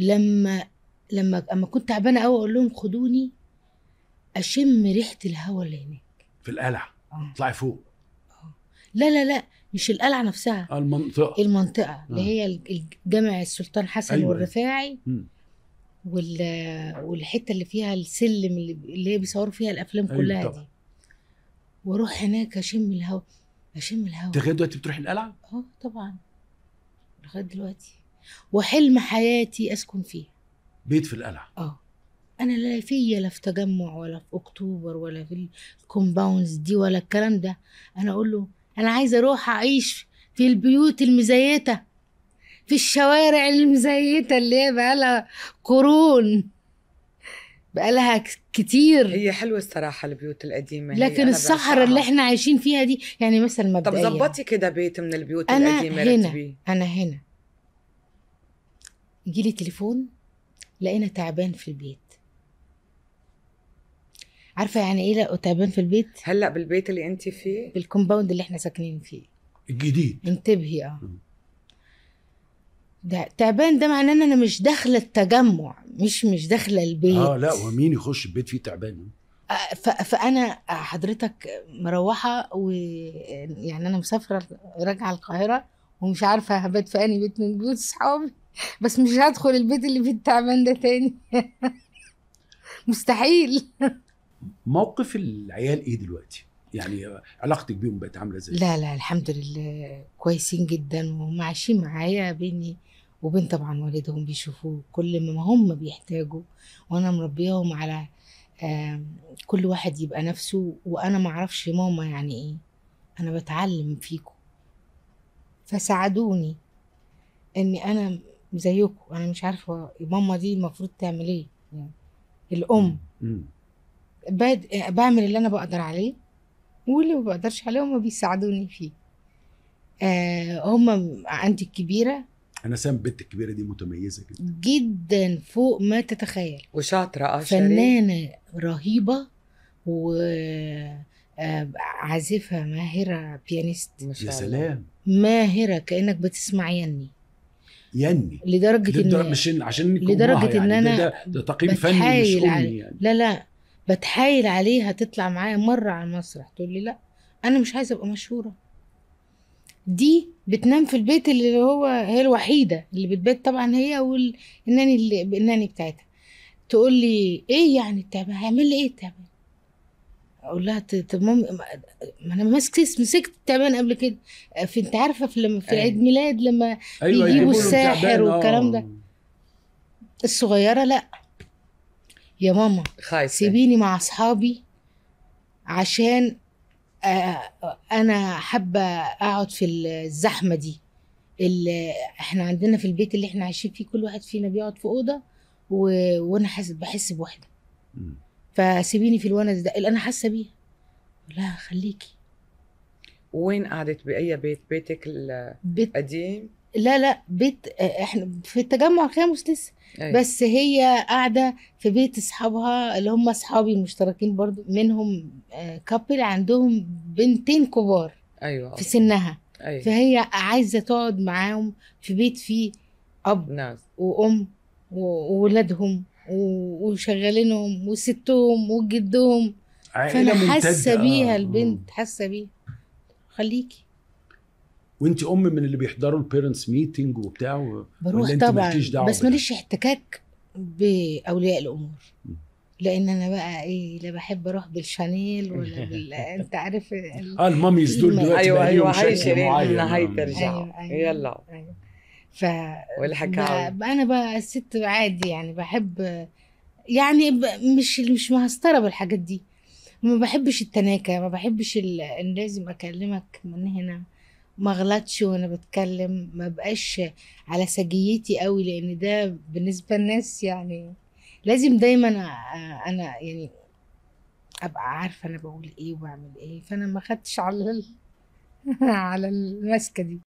لما لما اما كنت تعبانه قوي اقول لهم خدوني اشم ريحه الهوا اللي هناك في القلعه اطلعي آه. فوق آه. لا لا لا مش القلعه نفسها آه، المنطقه المنطقه آه. اللي هي جامع السلطان حسن أيوة. أيوة. والرفاعي وال والحته اللي فيها السلم اللي هي بيصوروا فيها الافلام أيوة كلها طبعا. دي واروح هناك اشم الهوا اشم الهوا لغايه دلوقتي بتروحي القلعه؟ اه طبعا لغايه دلوقتي وحلم حياتي اسكن فيه بيت في القلعه اه انا لا فيا لا في تجمع ولا في اكتوبر ولا في الكومباوندز دي ولا الكلام ده انا اقول له انا عايزه اروح اعيش في البيوت المزيته في الشوارع المزيته اللي هي بقالها قرون بقالها كتير هي حلوه الصراحه البيوت القديمه لكن الصحراء اللي احنا عايشين فيها دي يعني مثلا مبدئيا طب ظبطي كده بيت من البيوت أنا القديمه هنا انا هنا يجيلي تليفون لقينا تعبان في البيت عارفه يعني ايه لا تعبان في البيت هلا بالبيت اللي انت فيه بالكومباوند اللي احنا ساكنين فيه الجديد انتبهي اه ده تعبان ده معناه ان انا مش داخله التجمع مش مش داخله البيت اه لا ومين يخش البيت فيه تعبان آه، فانا حضرتك مروحه ويعني انا مسافره راجعه القاهره ومش عارفه هبات في انهي بيت من بيوت اصحابي بس مش هدخل البيت اللي فيه التعبان ده تاني مستحيل موقف العيال ايه دلوقتي؟ يعني علاقتك بيهم بقت عامله ازاي؟ لا لا الحمد لله كويسين جدا وهم عايشين معايا بيني وبين طبعا والدهم بيشوفوه كل ما هم بيحتاجوا وانا مربياهم على كل واحد يبقى نفسه وانا ما اعرفش ماما يعني ايه انا بتعلم فيكم فساعدوني اني انا زيكم انا مش عارفه ماما دي المفروض تعمل ايه يعني الام بعد بعمل اللي انا بقدر عليه واللي ما بقدرش عليه هم بيساعدوني فيه آه هم عندي الكبيره انا سام البنت الكبيره دي متميزه جدا جدا فوق ما تتخيل وشاطره اه فنانه رهيبه و آه، عازفه ماهره بيانيست يا سلام ماهره كانك بتسمع يني ينمي لدرجه ان مش عشان لدرجه يعني ان انا ده, ده تقييم فني مش أمي يعني لا لا بتحايل عليها تطلع معايا مره على المسرح تقول لي لا انا مش عايزه ابقى مشهوره دي بتنام في البيت اللي هو هي الوحيده اللي بتبات طبعا هي والناني اللي بتاعتها تقول لي ايه يعني التعبان هيعمل لي ايه التعبان اقول لها طب ما انا مسكت مسكت تعبان قبل كده في انت عارفه في لما في عيد أيوة. ميلاد لما أيوة, أيوة، يجيبوا الساحر آه. والكلام ده الصغيره لا يا ماما خايفة. سيبيني مع اصحابي عشان آه، انا حابه اقعد في الزحمه دي اللي احنا عندنا في البيت اللي احنا عايشين فيه كل واحد فينا بيقعد في اوضه و... وانا حاسس بحس بوحده فسيبيني في الونس ده اللي انا حاسه بيه لا خليكي وين قعدت باي بيت بيتك القديم بيت... لا لا بيت آه، احنا في التجمع الخامس لسه أيه. بس هي قاعده في بيت اصحابها اللي هم اصحابي المشتركين برضو منهم كابل آه، عندهم بنتين كبار ايوه في سنها أيوة. فهي عايزه تقعد معاهم في بيت فيه اب ناس. نعم. وام وولادهم و... وشغالينهم وستهم وجدهم فانا حاسه بيها آه. البنت حاسه بيها خليكي وانت ام من اللي بيحضروا البيرنتس ميتنج وبتاع و... بروح طبعا بس ماليش احتكاك باولياء الامور لان انا بقى ايه لا بحب اروح بالشانيل ولا بال انت عارف اه الماميز دول دلوقتي ايوه ايوه هيشيرين انها هيترجعوا أيوة،, أيوة أيوة يلا أيوة. ف والحكايه انا بقى الست عادي يعني بحب يعني مش مش مهستره بالحاجات دي ما بحبش التناكه ما بحبش ان لازم اكلمك من هنا ما غلطش وانا بتكلم ما بقاش على سجيتي قوي لان ده بالنسبه للناس يعني لازم دايما انا يعني ابقى عارفه انا بقول ايه وبعمل ايه فانا ما خدتش على على المسكه دي